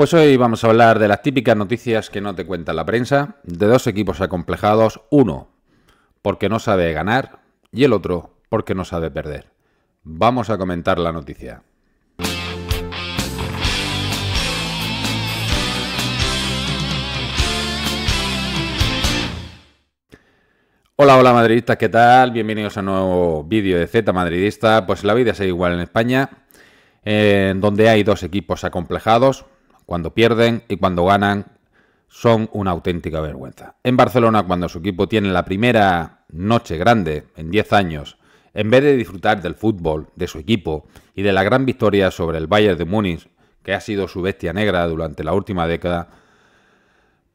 Pues hoy vamos a hablar de las típicas noticias que no te cuenta la prensa, de dos equipos acomplejados, uno porque no sabe ganar y el otro porque no sabe perder. Vamos a comentar la noticia. Hola, hola madridistas, ¿qué tal? Bienvenidos a un nuevo vídeo de Z Madridista. Pues la vida es igual en España, En donde hay dos equipos acomplejados, cuando pierden y cuando ganan son una auténtica vergüenza. En Barcelona, cuando su equipo tiene la primera noche grande en 10 años, en vez de disfrutar del fútbol, de su equipo y de la gran victoria sobre el Bayern de Múnich, que ha sido su bestia negra durante la última década,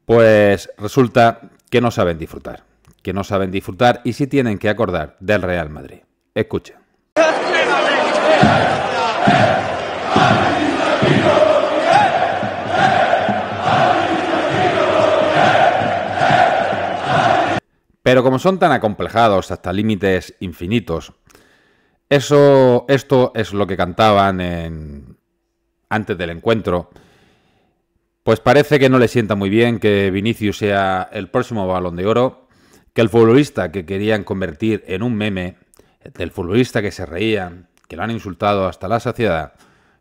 pues resulta que no saben disfrutar, que no saben disfrutar y sí tienen que acordar del Real Madrid. Escuchen. Pero como son tan acomplejados hasta límites infinitos, eso, esto es lo que cantaban en, antes del encuentro. Pues parece que no le sienta muy bien que Vinicius sea el próximo balón de oro, que el futbolista que querían convertir en un meme, del futbolista que se reían, que lo han insultado hasta la saciedad,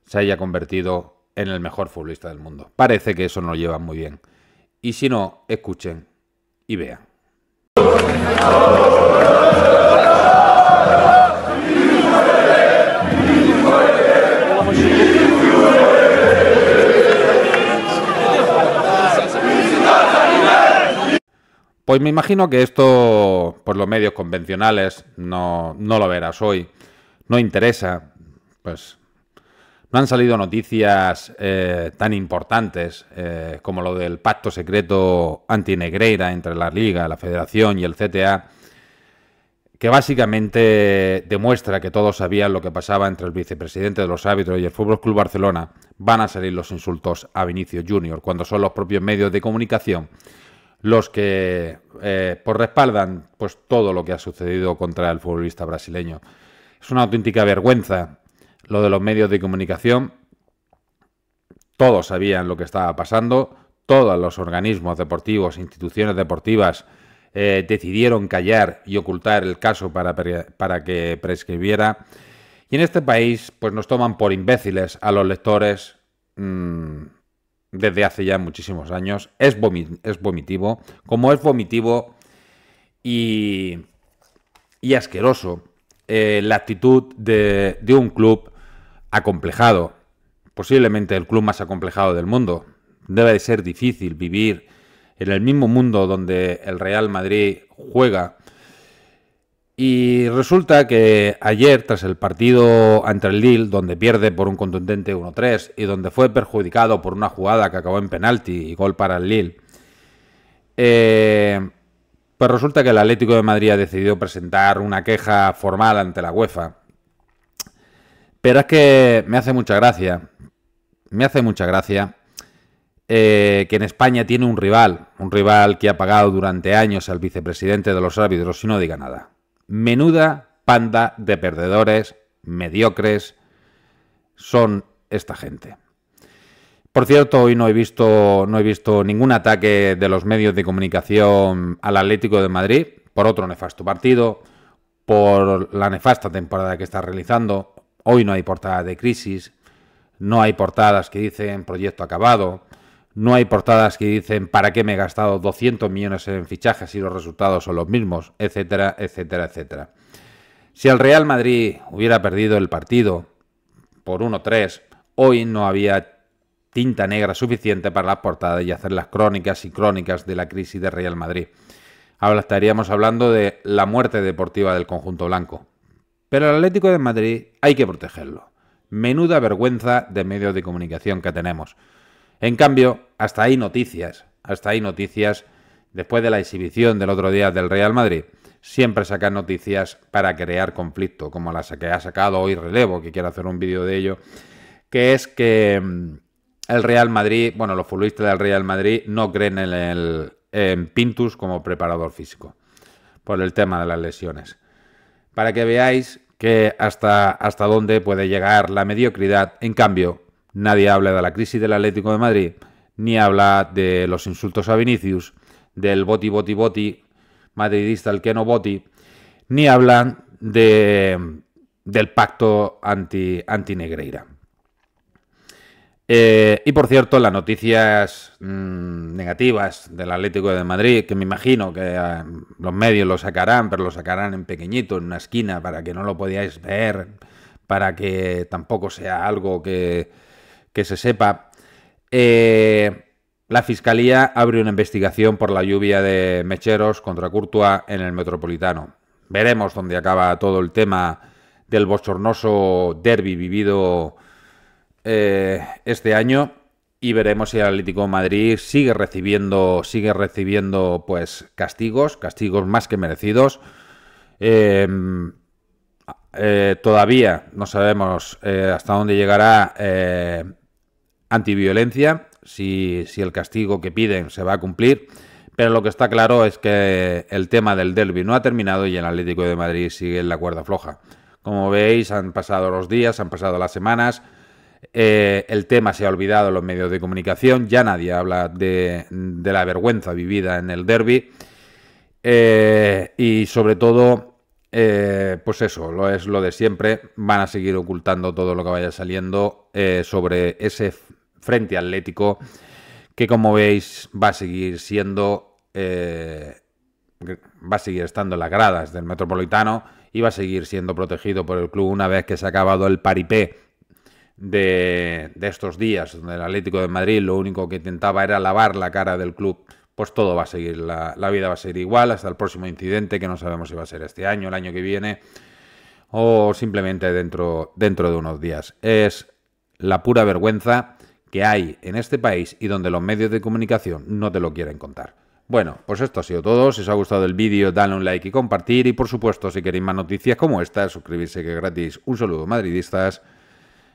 se haya convertido en el mejor futbolista del mundo. Parece que eso no lo lleva muy bien. Y si no, escuchen y vean. Pues me imagino que esto, por los medios convencionales no, no lo verás hoy. No interesa. Pues no han salido noticias eh, tan importantes eh, como lo del pacto secreto anti Negreira entre la Liga, la Federación y el CTA, que básicamente demuestra que todos sabían lo que pasaba entre el vicepresidente de los árbitros y el Fútbol Club Barcelona. Van a salir los insultos a Vinicio Junior cuando son los propios medios de comunicación los que eh, pues respaldan pues, todo lo que ha sucedido contra el futbolista brasileño. Es una auténtica vergüenza lo de los medios de comunicación, todos sabían lo que estaba pasando, todos los organismos deportivos, instituciones deportivas, eh, decidieron callar y ocultar el caso para, que prescribiera. Y en este país, pues nos toman por imbéciles a los lectores mm, desde hace ya muchísimos años. Es, vomitivo, como es vomitivo y, y asqueroso eh, la actitud de, de un club acomplejado, posiblemente el club más acomplejado del mundo. Debe de ser difícil vivir en el mismo mundo donde el Real Madrid juega. Y resulta que ayer, tras el partido ante el Lille, donde pierde por un contundente 1-3 y donde fue perjudicado por una jugada que acabó en penalti y gol para el Lille, eh, pues resulta que el Atlético de Madrid ha decidido presentar una queja formal ante la UEFA pero es que me hace mucha gracia, me hace mucha gracia eh, que en España tiene un rival, un rival que ha pagado durante años al vicepresidente de los árbitros y no diga nada. Menuda panda de perdedores, mediocres, son esta gente. Por cierto, hoy no he visto, no he visto ningún ataque de los medios de comunicación al Atlético de Madrid por otro nefasto partido, por la nefasta temporada que está realizando, Hoy no hay portada de crisis, no hay portadas que dicen proyecto acabado, no hay portadas que dicen para qué me he gastado 200 millones en fichajes y los resultados son los mismos, etcétera, etcétera, etcétera. Si el Real Madrid hubiera perdido el partido por 1-3, hoy no había tinta negra suficiente para las portadas y hacer las crónicas y crónicas de la crisis de Real Madrid. Ahora estaríamos hablando de la muerte deportiva del conjunto blanco. Pero el Atlético de Madrid hay que protegerlo. Menuda vergüenza de medios de comunicación que tenemos. En cambio, hasta hay noticias, hasta hay noticias después de la exhibición del otro día del Real Madrid. Siempre sacan noticias para crear conflicto, como la que ha sacado hoy Relevo, que quiero hacer un vídeo de ello, que es que mm, el Real Madrid, bueno, los futbolistas del Real Madrid no creen en, el, en Pintus como preparador físico, por el tema de las lesiones para que veáis que hasta, hasta dónde puede llegar la mediocridad. En cambio, nadie habla de la crisis del Atlético de Madrid, ni habla de los insultos a Vinicius, del boti, boti, boti, madridista, el que no boti, ni hablan del pacto anti, anti-Negreira. Eh, y por cierto, las noticias mm, negativas del Atlético de Madrid, que me imagino que eh, los medios lo sacarán, pero lo sacarán en pequeñito, en una esquina, para que no lo podáis ver, para que tampoco sea algo que, se sepa. Eh, la Fiscalía abre una investigación por la lluvia de mecheros contra Courtois en el Metropolitano. Veremos dónde acaba todo el tema del bochornoso derby vivido eh, este año y veremos si el Atlético de Madrid sigue recibiendo, sigue recibiendo pues castigos, castigos más que merecidos. Eh, eh, todavía no sabemos hasta dónde llegará antiviolencia, si, si, el castigo que piden se va a cumplir, pero lo que está claro es que el tema del derby no ha terminado y el Atlético de Madrid sigue en la cuerda floja. Como veis, han pasado los días, han pasado las semanas, eh, el tema se ha olvidado en los medios de comunicación, ya nadie habla de, la vergüenza vivida en el derby. Eh, y sobre todo, eh, pues eso, lo es lo de siempre, van a seguir ocultando todo lo que vaya saliendo sobre ese frente atlético que como veis va a seguir siendo, va a seguir estando en las gradas del Metropolitano y va a seguir siendo protegido por el club una vez que se ha acabado el paripé de, estos días, donde el Atlético de Madrid lo único que intentaba era lavar la cara del club, pues todo va a seguir, la, vida va a seguir igual hasta el próximo incidente, que no sabemos si va a ser este año, el año que viene, o simplemente dentro, dentro de unos días. Es la pura vergüenza que hay en este país y donde los medios de comunicación no te lo quieren contar. Bueno, pues esto ha sido todo. Si os ha gustado el vídeo, dale un like y compartir. Y por supuesto, si queréis más noticias como esta, suscribirse que es gratis. Un saludo, madridistas